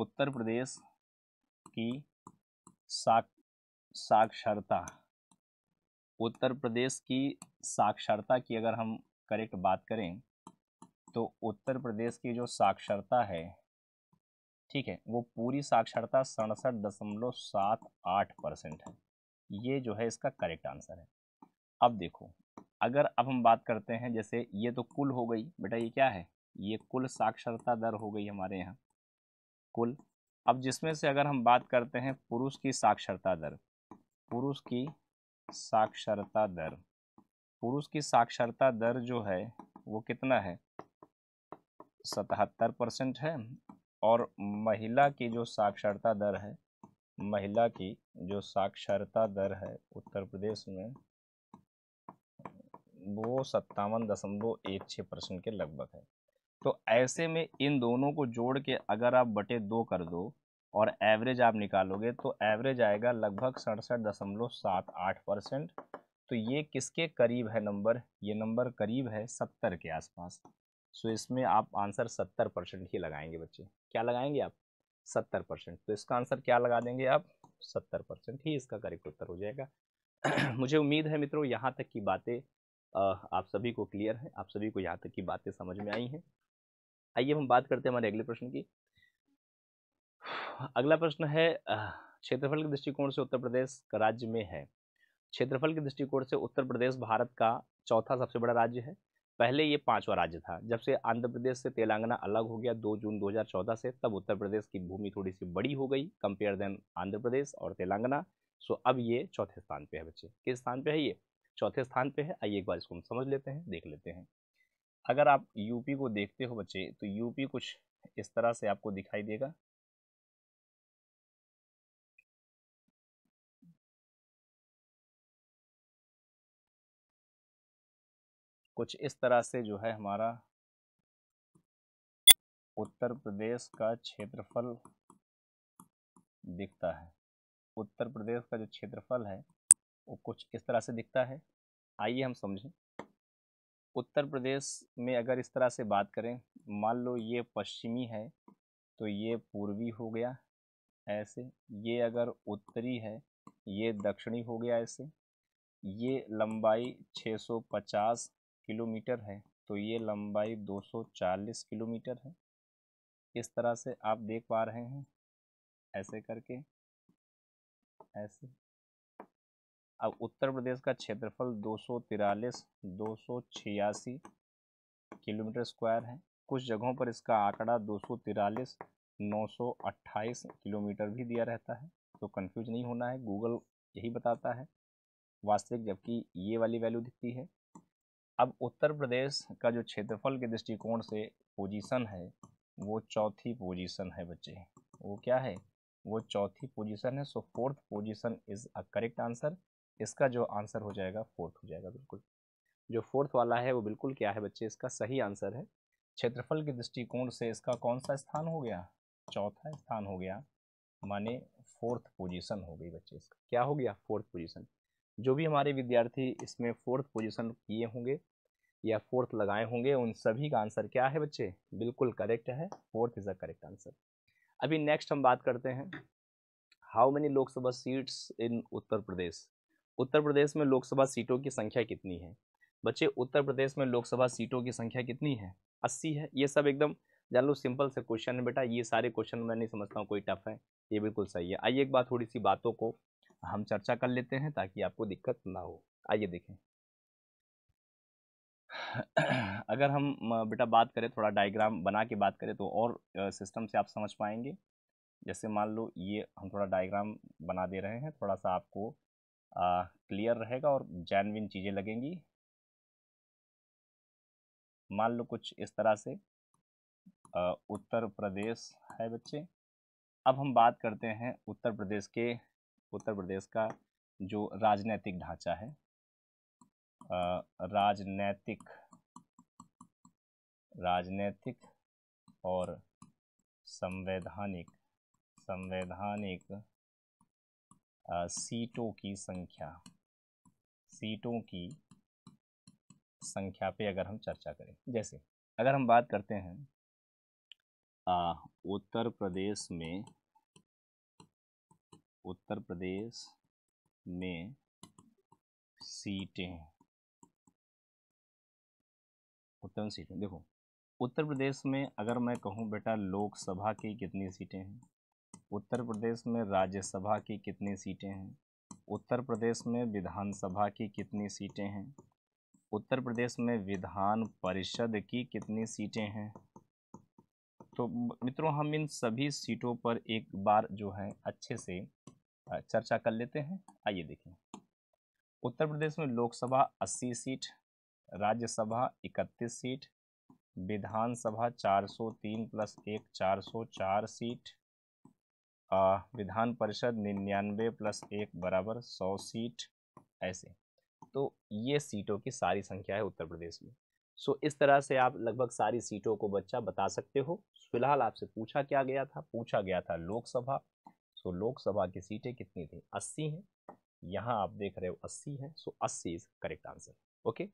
उत्तर प्रदेश की साक्षरता उत्तर प्रदेश की साक्षरता की अगर हम करेक्ट बात करें तो उत्तर प्रदेश की जो साक्षरता है ठीक है वो पूरी साक्षरता सड़सठ दशमलव सात आठ परसेंट है ये जो है इसका करेक्ट आंसर है अब देखो अगर अब हम बात करते हैं जैसे ये तो कुल हो गई बेटा ये क्या है ये कुल साक्षरता दर हो गई हमारे यहाँ कुल अब जिसमें से अगर हम बात करते हैं पुरुष की साक्षरता दर पुरुष की साक्षरता दर पुरुष की साक्षरता दर जो है वो कितना है सतहत्तर परसेंट है और महिला की जो साक्षरता दर है महिला की जो साक्षरता दर है उत्तर प्रदेश में वो सत्तावन दशमलव एक छः परसेंट के लगभग है तो ऐसे में इन दोनों को जोड़ के अगर आप बटे दो कर दो और एवरेज आप निकालोगे तो एवरेज आएगा लगभग सड़सठ दशमलव सात आठ परसेंट तो ये किसके करीब है नंबर ये नंबर करीब है सत्तर के आसपास सो इसमें आप आंसर सत्तर परसेंट ही लगाएंगे बच्चे क्या लगाएंगे आप सत्तर परसेंट तो इसका आंसर क्या लगा देंगे आप सत्तर परसेंट ही इसका करेक्ट उत्तर हो जाएगा मुझे उम्मीद है मित्रों यहाँ तक की बातें आप सभी को क्लियर है आप सभी को यहाँ तक की बातें समझ में आई हैं आइए हम बात करते हैं हमारे अगले प्रश्न की अगला प्रश्न है क्षेत्रफल के दृष्टिकोण से उत्तर प्रदेश राज्य में है क्षेत्रफल के दृष्टिकोण से उत्तर प्रदेश भारत का चौथा सबसे बड़ा राज्य है पहले ये पांचवा राज्य था जब से आंध्र प्रदेश से तेलंगाना अलग हो गया 2 जून 2014 से तब उत्तर प्रदेश की भूमि थोड़ी सी बड़ी हो गई कंपेयर देन आंध्र प्रदेश और तेलंगाना सो अब ये चौथे स्थान पे है बच्चे किस स्थान पे है ये चौथे स्थान पे है आइए एक बार इसको हम समझ लेते हैं देख लेते हैं अगर आप यूपी को देखते हो बच्चे तो यूपी कुछ इस तरह से आपको दिखाई देगा कुछ इस तरह से जो है हमारा उत्तर प्रदेश का क्षेत्रफल दिखता है उत्तर प्रदेश का जो क्षेत्रफल है वो कुछ इस तरह से दिखता है आइए हम समझें उत्तर प्रदेश में अगर इस तरह से बात करें मान लो ये पश्चिमी है तो ये पूर्वी हो गया ऐसे ये अगर उत्तरी है ये दक्षिणी हो गया ऐसे ये लंबाई 650 किलोमीटर है तो ये लंबाई 240 किलोमीटर है इस तरह से आप देख पा रहे हैं ऐसे करके ऐसे अब उत्तर प्रदेश का क्षेत्रफल दो सौ तिरालीस दो सौ छियासी किलोमीटर स्क्वायर है कुछ जगहों पर इसका आंकड़ा दो सौ तिरालीस नौ सौ किलोमीटर भी दिया रहता है तो कंफ्यूज नहीं होना है गूगल यही बताता है वास्तविक जबकि ये वाली वैल्यू दिखती है अब उत्तर प्रदेश का जो क्षेत्रफल के दृष्टिकोण से पोजीशन है वो चौथी पोजीशन है बच्चे वो क्या है वो चौथी पोजीशन है so fourth position is a correct answer इसका जो आंसर हो जाएगा फोर्थ हो जाएगा बिल्कुल जो फोर्थ वाला है वो बिल्कुल क्या है बच्चे इसका सही आंसर है क्षेत्रफल के दृष्टिकोण से इसका कौन सा स्थान हो गया चौथा स्थान हो गया माने फोर्थ पोजीशन हो गई बच्चे इसका क्या हो गया फोर्थ पोजीशन जो भी हमारे विद्यार्थी इसमें फोर्थ पोजीशन किए होंगे या फोर्थ लगाए होंगे उन सभी का आंसर क्या है बच्चे बिल्कुल करेक्ट है fourth is a correct answer अभी नेक्स्ट हम बात करते हैं how many Lok Sabha seats in Uttar Pradesh Uttar Pradesh में लोकसभा सीटों की संख्या कितनी है बच्चे उत्तर प्रदेश में लोकसभा सीटों की संख्या कितनी है अस्सी है ये सब एकदम जान लो सिंपल से क्वेश्चन है बेटा ये सारे क्वेश्चन मैं नहीं समझता हूँ कोई टफ है ये बिल्कुल सही है आइए एक बार थोड़ी सी बातों को हम चर्चा कर लेते हैं ताकि आपको दिक्कत ना हो आइए देखें अगर हम बेटा बात करें थोड़ा डायग्राम बना के बात करें तो और सिस्टम से आप समझ पाएंगे जैसे मान लो ये हम थोड़ा डायग्राम बना दे रहे हैं थोड़ा सा आपको आ, क्लियर रहेगा और जैनविन चीज़ें लगेंगी मान लो कुछ इस तरह से आ, उत्तर प्रदेश है बच्चे अब हम बात करते हैं उत्तर प्रदेश के उत्तर प्रदेश का जो राजनैतिक ढांचा है राजनैतिक राजनैतिक और संवैधानिक संवैधानिक सीटों की संख्या सीटों की संख्या पे अगर हम चर्चा करें जैसे अगर हम बात करते हैं आ, उत्तर प्रदेश में उत्तर प्रदेश में सीटें उत्तर सीटें देखो उत्तर प्रदेश में अगर मैं कहूँ बेटा लोकसभा की कितनी सीटें हैं उत्तर प्रदेश में राज्यसभा की कितनी सीटें हैं उत्तर प्रदेश में विधानसभा की कितनी सीटें हैं उत्तर प्रदेश में विधान परिषद की कितनी सीटें हैं तो मित्रों हम इन सभी सीटों पर एक बार जो है अच्छे से चर्चा कर लेते हैं आइए देखें उत्तर प्रदेश में Lok Sabha 80 seat Rajya Sabha 31 seat Vidhan Sabha 403 plus एक 404 सीट विधान परिषद निन्यानवे प्लस एक बराबर सौ सीट ऐसे तो ये सीटों की सारी संख्या है उत्तर प्रदेश में सो इस तरह से आप लगभग सारी सीटों को बच्चा बता सकते हो फिलहाल आपसे पूछा क्या गया था पूछा गया था लोकसभा सो लोकसभा की सीटें कितनी थी अस्सी हैं यहाँ आप देख रहे हो अस्सी है सो अस्सी इज करेक्ट आंसर ओके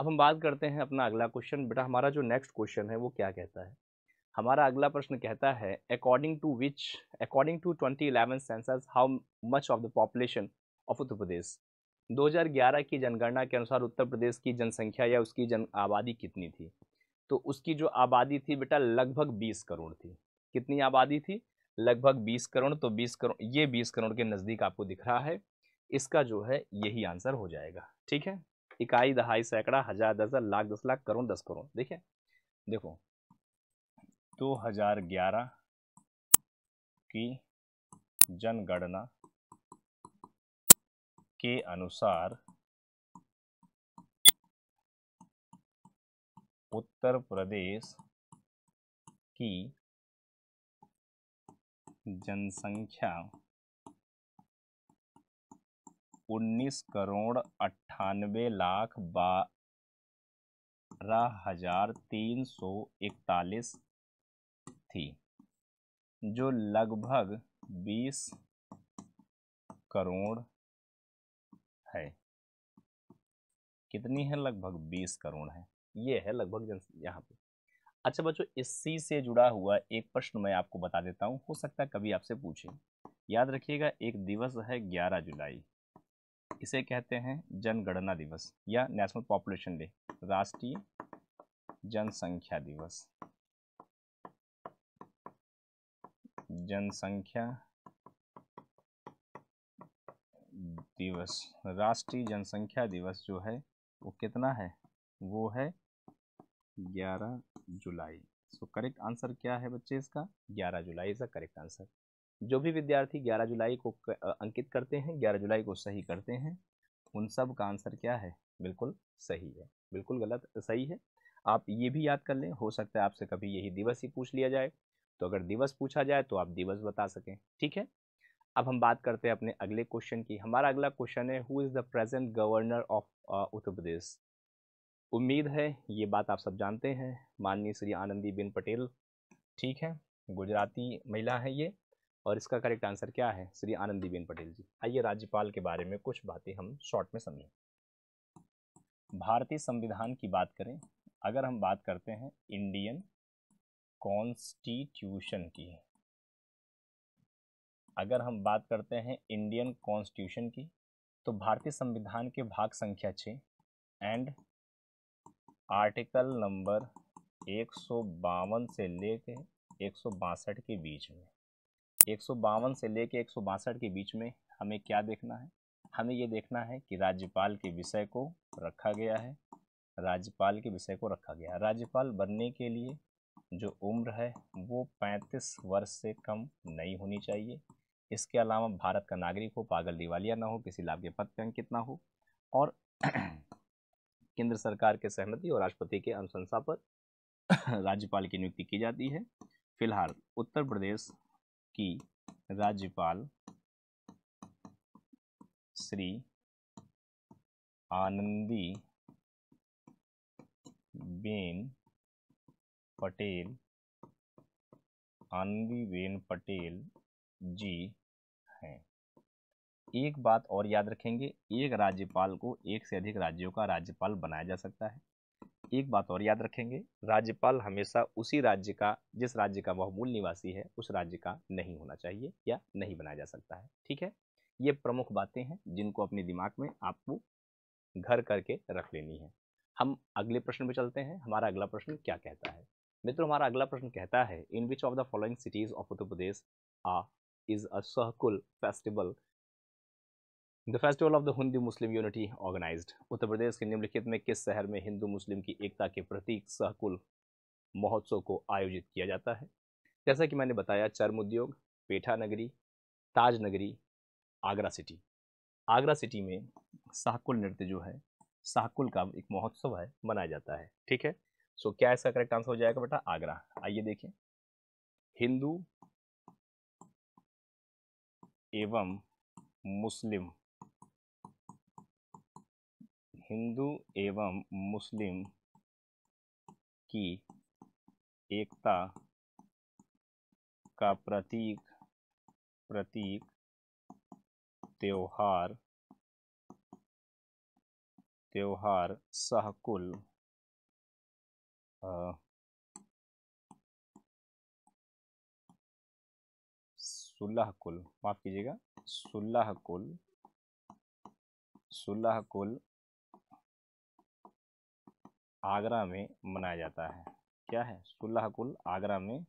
अब हम बात करते हैं अपना अगला क्वेश्चन बेटा हमारा जो नेक्स्ट क्वेश्चन है वो क्या कहता है हमारा अगला प्रश्न कहता है according to which according to twenty eleven census how much of the population of Uttar Pradesh 2011 की जनगणना के अनुसार उत्तर प्रदेश की जनसंख्या या उसकी जन आबादी कितनी थी तो उसकी जो आबादी थी बेटा लगभग 20 करोड़ थी कितनी आबादी थी लगभग 20 करोड़ तो 20 करोड़ ये 20 करोड़ के नज़दीक आपको दिख रहा है इसका जो है यही आंसर हो जाएगा ठीक है इकाई दहाई सैकड़ा हजार दस लाख दस लाख करोड़ दस करोड़ देखिए देखो दो हजार ग्यारह की जनगणना के अनुसार उत्तर प्रदेश की जनसंख्या उन्नीस करोड़ अट्ठानवे लाख बारह हजार तीन सौ इकतालीस थी जो लगभग बीस करोड़ है कितनी है लगभग बीस करोड़ है ये है लगभग यहाँ पे अच्छा बच्चों इसी से जुड़ा हुआ एक प्रश्न मैं आपको बता देता हूँ हो सकता है कभी आपसे पूछे याद रखिएगा एक दिवस है ग्यारह जुलाई इसे कहते हैं जनगणना दिवस या नेशनल पॉपुलेशन डे राष्ट्रीय जनसंख्या दिवस जनसंख्या दिवस राष्ट्रीय जनसंख्या दिवस जो है वो कितना है वो है ग्यारह जुलाई सो करेक्ट आंसर क्या है बच्चे इसका ग्यारह जुलाई इज़ करेक्ट आंसर जो भी विद्यार्थी 11 जुलाई को अंकित करते हैं 11 जुलाई को सही करते हैं उन सब का आंसर क्या है बिल्कुल सही है बिल्कुल गलत सही है आप ये भी याद कर लें हो सकता है आपसे कभी यही दिवस ही पूछ लिया जाए तो अगर दिवस पूछा जाए तो आप दिवस बता सकें ठीक है अब हम बात करते हैं अपने अगले क्वेश्चन की हमारा अगला क्वेश्चन है who is the present governor of Uttar Pradesh उम्मीद है ये बात आप सब जानते हैं माननीय श्री आनंदीबेन पटेल ठीक है गुजराती महिला है ये और इसका करेक्ट आंसर क्या है श्री आनंदीबेन पटेल जी आइए राज्यपाल के बारे में कुछ बातें हम शॉर्ट में समझें भारतीय संविधान की बात करें अगर हम बात करते हैं इंडियन कॉन्स्टिट्यूशन की अगर हम बात करते हैं इंडियन कॉन्स्टिट्यूशन की तो भारतीय संविधान के भाग संख्या छः एंड आर्टिकल नंबर एक से लेकर एक के बीच में एक से लेके एक के बीच में हमें क्या देखना है हमें ये देखना है कि राज्यपाल के विषय को रखा गया है राज्यपाल के विषय को रखा गया है राज्यपाल बनने के लिए जो उम्र है वो 35 वर्ष से कम नहीं होनी चाहिए इसके अलावा भारत का नागरिक हो पागल दिवालिया ना हो किसी लाभ के पद पर अंकित ना हो और केंद्र सरकार के सहमति और राष्ट्रपति के अनुशंसा पर राज्यपाल की नियुक्ति की जाती है फिलहाल उत्तर प्रदेश की राज्यपाल श्री आनंदी बेन पटेल आनंदीबेन पटेल जी हैं एक बात और याद रखेंगे एक राज्यपाल को एक से अधिक राज्यों का राज्यपाल बनाया जा सकता है एक बात और याद रखेंगे राज्यपाल हमेशा उसी राज्य का जिस राज्य का वह मूल निवासी है उस राज्य का नहीं होना चाहिए या नहीं बनाया जा सकता है ठीक है ये प्रमुख बातें हैं जिनको अपने दिमाग में आपको घर करके रख लेनी है हम अगले प्रश्न पे चलते हैं हमारा अगला प्रश्न क्या कहता है मित्रों हमारा अगला प्रश्न कहता है in which of the following cities of Uttar Pradesh ah is a सहकुल festival the festival of the Hindu Muslim unity organize Uttar Pradesh के निम्नलिखित में किस शहर में हिंदू मुस्लिम की एकता के प्रतीक सहकुल महोत्सव को आयोजित किया जाता है जैसा कि मैंने बताया चर्म उद्योग पेठा नगरी ताज नगरी आगरा सिटी आगरा सिटी में सहकुल नृत्य जो है सहकुल का एक महोत्सव है मनाया जाता है ठीक है सो क्या इसका करेक्ट आंसर हो जाएगा बेटा आगरा आइए देखें हिंदू एवं मुस्लिम हिंदू एवं मुस्लिम की एकता का प्रतीक प्रतीक त्योहार त्योहार सहकुल सुलह कुल माफ कीजिएगा सुलह कुल सुलह कुल आगरा में मनाया जाता है क्या है सुलह कुल आगरा में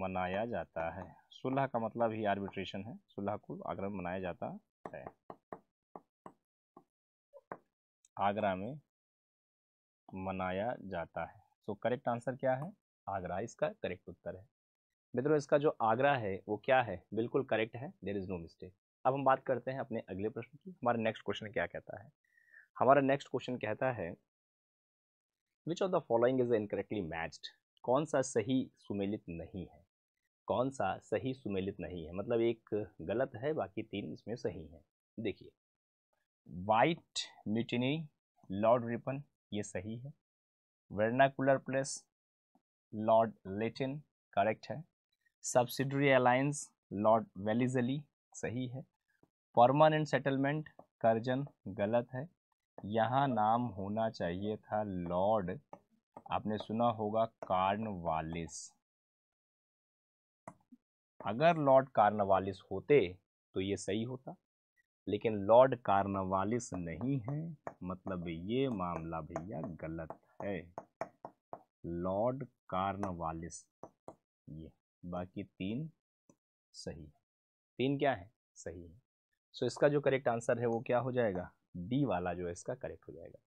मनाया जाता है सुलह का मतलब ही आर्बिट्रेशन है सुलह कुल आगरा में मनाया जाता है आगरा में मनाया जाता है सो करेक्ट आंसर क्या है आगरा इसका करेक्ट उत्तर है मित्रों इसका जो आगरा है वो क्या है बिल्कुल करेक्ट है देर इज़ नो मिस्टेक अब हम बात करते हैं अपने अगले प्रश्न की हमारा नेक्स्ट क्वेश्चन क्या कहता है हमारा नेक्स्ट क्वेश्चन कहता है which of the following is incorrectly matched कौन सा सही सुमेलित नहीं है कौन सा सही सुमेलित नहीं है मतलब एक गलत है बाकी तीन इसमें सही हैं देखिए वाइट म्यूटिनी लॉर्ड रिपन ये सही है vernacular press Lord Lytton correct है सब्सिडरी अलायंस लॉर्ड वेलिजली सही है परमानेंट सेटलमेंट करजन गलत है यहाँ नाम होना चाहिए था लॉर्ड आपने सुना होगा कार्नवालिस अगर लॉर्ड कार्नवालिस होते तो ये सही होता लेकिन लॉर्ड कार्नवालिस नहीं है मतलब ये मामला भैया गलत है लॉर्ड कार्नवालिस ये बाकी तीन सही है तीन क्या है सही है सो so, इसका जो करेक्ट आंसर है वो क्या हो जाएगा डी वाला जो है इसका करेक्ट हो जाएगा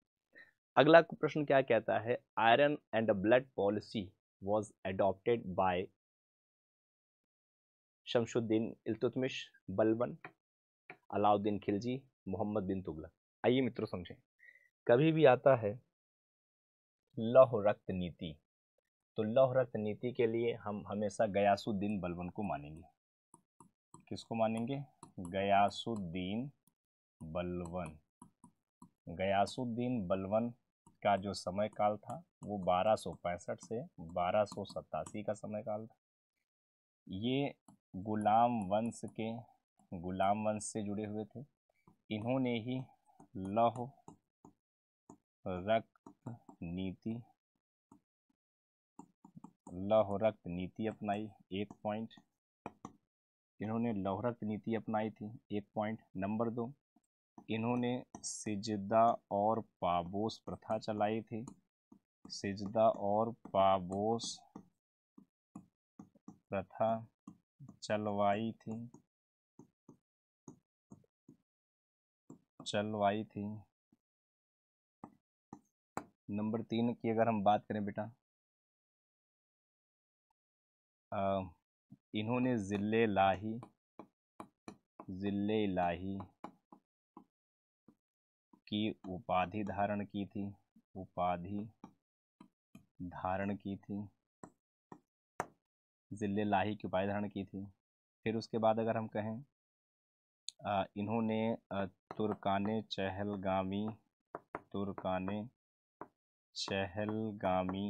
अगला प्रश्न क्या कहता है iron and blood policy was adopted by Shamsuddin Iltutmish Balban Alauddin Khilji Mohammad bin Tughlaq आइए मित्रों समझें कभी भी आता है लौह रक्त नीति तो लौह रक्त नीति के लिए हम हमेशा गयासुद्दीन बलबन को मानेंगे किसको मानेंगे गयासुद्दीन बलवन गयासुद्दीन बलवन का जो समय काल था वो बारह से बारह का समय काल था ये गुलाम वंश के गुलाम वंश से जुड़े हुए थे इन्होंने ही लह रक्त नीति लह रक्त नीति अपनाई एक पॉइंट इन्होंने लौह रक्त नीति अपनाई थी एक पॉइंट नंबर दो इन्होंने सिजदा और पाबोस प्रथा चलाई थी सिजदा और पाबोस प्रथा चलवाई थी चलवाई थी नंबर तीन की अगर हम बात करें बेटा इन्होंने ज़िले लाही ज़िले लाही की उपाधि धारण की थी उपाधि धारण की थी जिले लाही की उपाधि धारण की थी फिर उसके बाद अगर हम कहें इन्होंने तुर्काने चहलगामी तुर्काने चहलगामी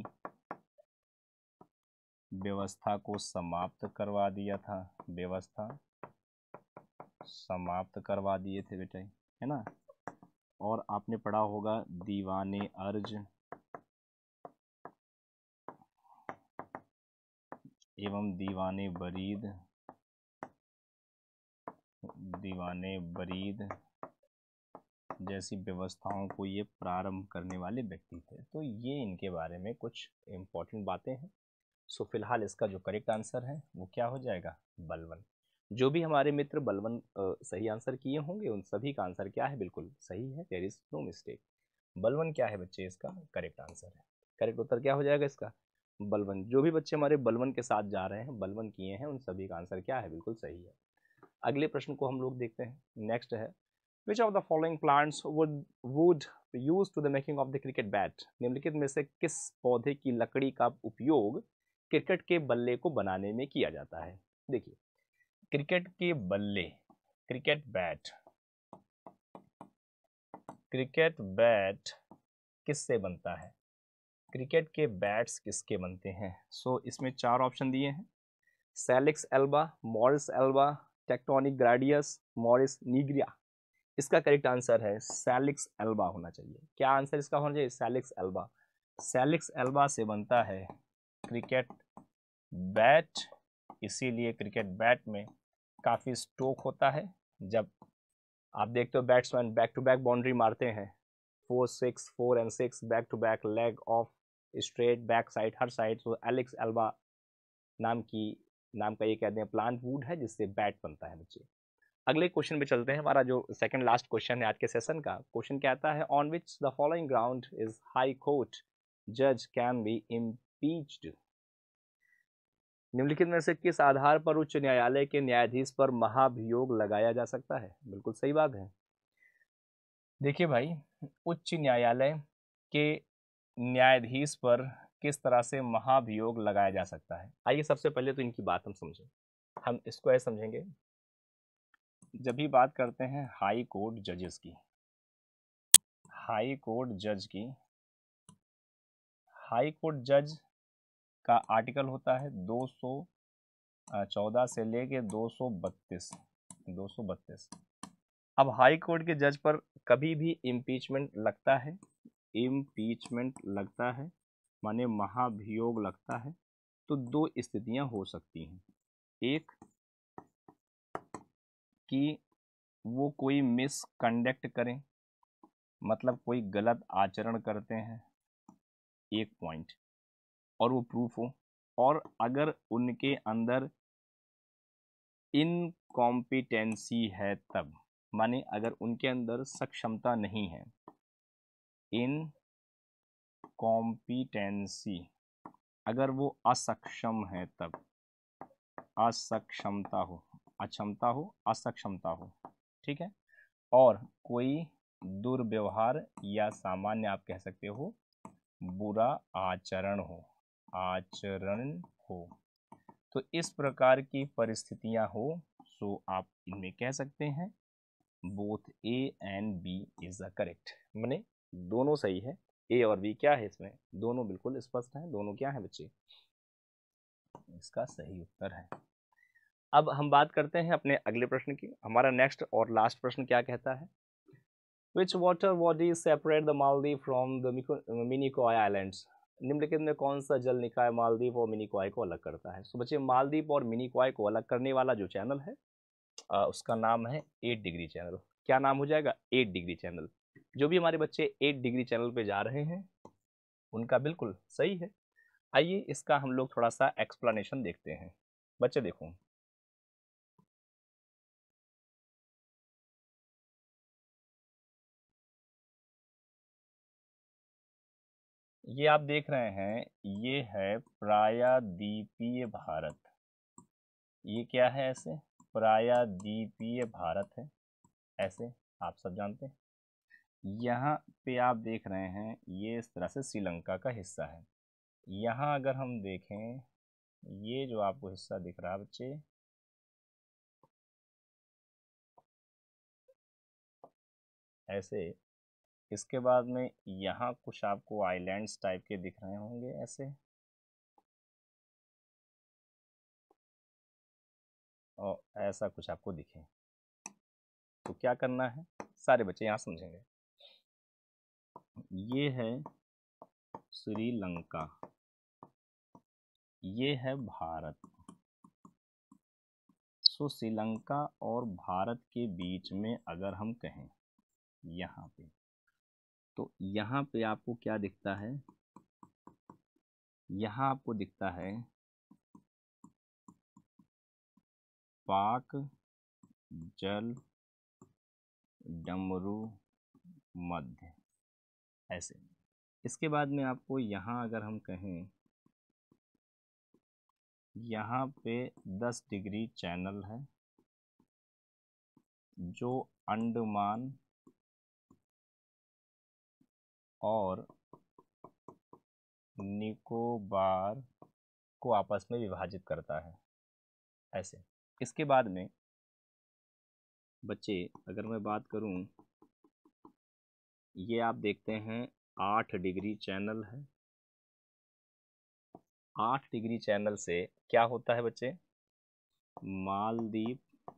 व्यवस्था को समाप्त करवा दिया था व्यवस्था समाप्त करवा दिए थे बेटे है ना और आपने पढ़ा होगा दीवाने अर्ज एवं दीवाने बरीद दीवाने बरीद जैसी व्यवस्थाओं को ये प्रारंभ करने वाले व्यक्ति थे तो ये इनके बारे में कुछ इम्पोर्टेंट बातें हैं सो फिलहाल इसका जो करेक्ट आंसर है वो क्या हो जाएगा बलवन जो भी हमारे मित्र बलवन सही आंसर किए होंगे उन सभी का आंसर क्या है बिल्कुल सही है देर इज नो मिस्टेक बलवन क्या है बच्चे इसका करेक्ट आंसर है करेक्ट उत्तर क्या हो जाएगा इसका बलवन जो भी बच्चे हमारे बलवन के साथ जा रहे हैं बलवन किए हैं उन सभी का आंसर क्या है बिल्कुल सही है अगले प्रश्न को हम लोग देखते हैं नेक्स्ट है which of the following plants wood wood use to the making of the cricket bat निम्नलिखित में से किस पौधे की लकड़ी का उपयोग क्रिकेट के बल्ले को बनाने में किया जाता है देखिए क्रिकेट के बल्ले क्रिकेट बैट क्रिकेट बैट किससे बनता है क्रिकेट के बैट्स किसके बनते हैं सो so, इसमें चार ऑप्शन दिए हैं Salix alba Morus alba Tectona grandis Morus nigra इसका करेक्ट आंसर है सेलिक्स एल्बा होना चाहिए क्या आंसर इसका होना चाहिए सेलिक्स एल्बा सेलिक्स एल्बा से बनता है क्रिकेट बैट इसीलिए क्रिकेट बैट में काफ़ी स्ट्रोक होता है जब आप देखते हो batsman back to back boundary मारते हैं four six four and six back to back leg off straight back side हर साइड तो एलेक्स एल्बा नाम की नाम का ये कहते हैं प्लांट वूड है जिससे बैट बनता है बच्चे अगले क्वेश्चन पे चलते हैं हमारा जो सेकंड लास्ट क्वेश्चन है आज के सेशन का क्वेश्चन कहता है on which the following ground is high court जज कैन बी इम्पीच्ड निम्नलिखित में से किस आधार पर उच्च न्यायालय के न्यायाधीश पर महाभियोग लगाया जा सकता है बिल्कुल सही बात है देखिए भाई उच्च न्यायालय के न्यायाधीश पर किस तरह से महाभियोग लगाया जा सकता है आइए सबसे पहले तो इनकी बात हम समझें हम इसको ऐसे समझेंगे जब भी बात करते हैं हाई कोर्ट जजेस की हाई कोर्ट जज की हाई कोर्ट जज का आर्टिकल होता है दो सौ चौदह से लेके दो सौ बत्तीस दो सौ बत्तीस अब हाई कोर्ट के जज पर कभी भी इम्पीचमेंट लगता है इम्पीचमेंट लगता है माने महाभियोग लगता है तो दो स्थितियां हो सकती हैं एक कि वो कोई मिसकंडक्ट करें मतलब कोई गलत आचरण करते हैं एक पॉइंट और वो प्रूफ हो और अगर उनके अंदर इनकॉम्पिटेंसी है तब माने अगर उनके अंदर सक्षमता नहीं है इन कॉम्पिटेंसी अगर वो असक्षम है तब असक्षमता हो अक्षमता हो असक्षमता हो ठीक है और कोई दुर्व्यवहार या सामान्य आप कह सकते हो बुरा आचरण हो आचरण हो तो इस प्रकार की परिस्थितियां हो सो आप इनमें कह सकते हैं both A and B is the correct मैंने दोनों सही है ए और बी क्या है इसमें दोनों बिल्कुल स्पष्ट हैं दोनों क्या है बच्चे इसका सही उत्तर है अब हम बात करते हैं अपने अगले प्रश्न की हमारा नेक्स्ट और लास्ट प्रश्न क्या कहता है which water body separate the Maldives from the Minicoy islands निम्नलिखित में कौन सा जल निकाय मालदीप और क्वाय को अलग करता है सो बच्चे मालदीप और मिनीकॉय को अलग करने वाला जो चैनल है आ, उसका नाम है एट डिग्री चैनल क्या नाम हो जाएगा एट डिग्री चैनल जो भी हमारे बच्चे एट डिग्री चैनल पे जा रहे हैं उनका बिल्कुल सही है आइए इसका हम लोग थोड़ा सा एक्सप्लानशन देखते हैं बच्चे देखो ये आप देख रहे हैं ये है प्रायद्वीपीय भारत ये क्या है ऐसे प्रायद्वीपीय भारत है ऐसे आप सब जानते हैं यहाँ पे आप देख रहे हैं ये इस तरह से श्रीलंका का हिस्सा है यहाँ अगर हम देखें ये जो आपको हिस्सा दिख रहा है बच्चे ऐसे इसके बाद में यहाँ कुछ आपको आइलैंड्स टाइप के दिख रहे होंगे ऐसे और ऐसा कुछ आपको दिखे तो क्या करना है सारे बच्चे यहाँ समझेंगे ये है श्रीलंका ये है भारत सो श्रीलंका और भारत के बीच में अगर हम कहें यहाँ पे तो यहाँ पे आपको क्या दिखता है यहाँ आपको दिखता है पाक जल डमरू मध्य ऐसे इसके बाद में आपको यहाँ अगर हम कहें यहाँ पे दस डिग्री चैनल है जो अंडमान और निकोबार को आपस में विभाजित करता है ऐसे इसके बाद में बच्चे अगर मैं बात करूं ये आप देखते हैं आठ डिग्री चैनल है आठ डिग्री चैनल से क्या होता है बच्चे मालदीप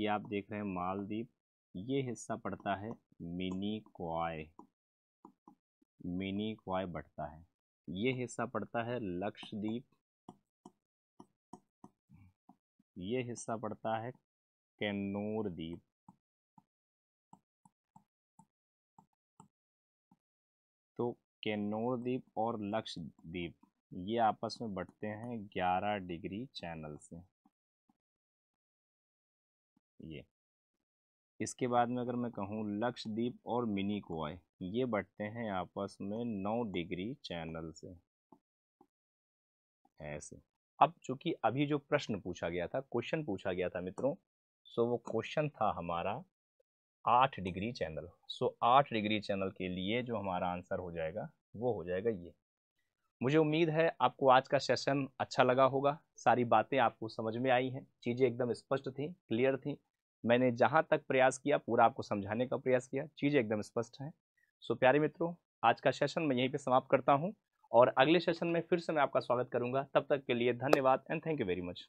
ये आप देख रहे हैं मालदीप ये हिस्सा पड़ता है मिनी क्वाय मिनी क्वाय बढ़ता है ये हिस्सा पड़ता है लक्षद्वीप ये हिस्सा पड़ता है कैनूर द्वीप तो कैनूर द्वीप और लक्षद्वीप ये आपस में बढ़ते हैं ग्यारह डिग्री चैनल से ये इसके बाद में अगर मैं कहूँ लक्षद्वीप और मिनी कोआई ये बटते हैं आपस में नौ डिग्री चैनल से ऐसे अब चूंकि अभी जो प्रश्न पूछा गया था क्वेश्चन पूछा गया था मित्रों सो वो क्वेश्चन था हमारा आठ डिग्री चैनल सो आठ डिग्री चैनल के लिए जो हमारा आंसर हो जाएगा वो हो जाएगा ये मुझे उम्मीद है आपको आज का सेशन अच्छा लगा होगा सारी बातें आपको समझ में आई हैं चीज़ें एकदम स्पष्ट थी क्लियर थी मैंने जहाँ तक प्रयास किया पूरा आपको समझाने का प्रयास किया चीज़ें एकदम स्पष्ट हैं सो प्यारे मित्रों आज का सेशन मैं यहीं पर समाप्त करता हूँ और अगले सेशन में फिर से मैं आपका स्वागत करूँगा तब तक के लिए धन्यवाद and thank you very much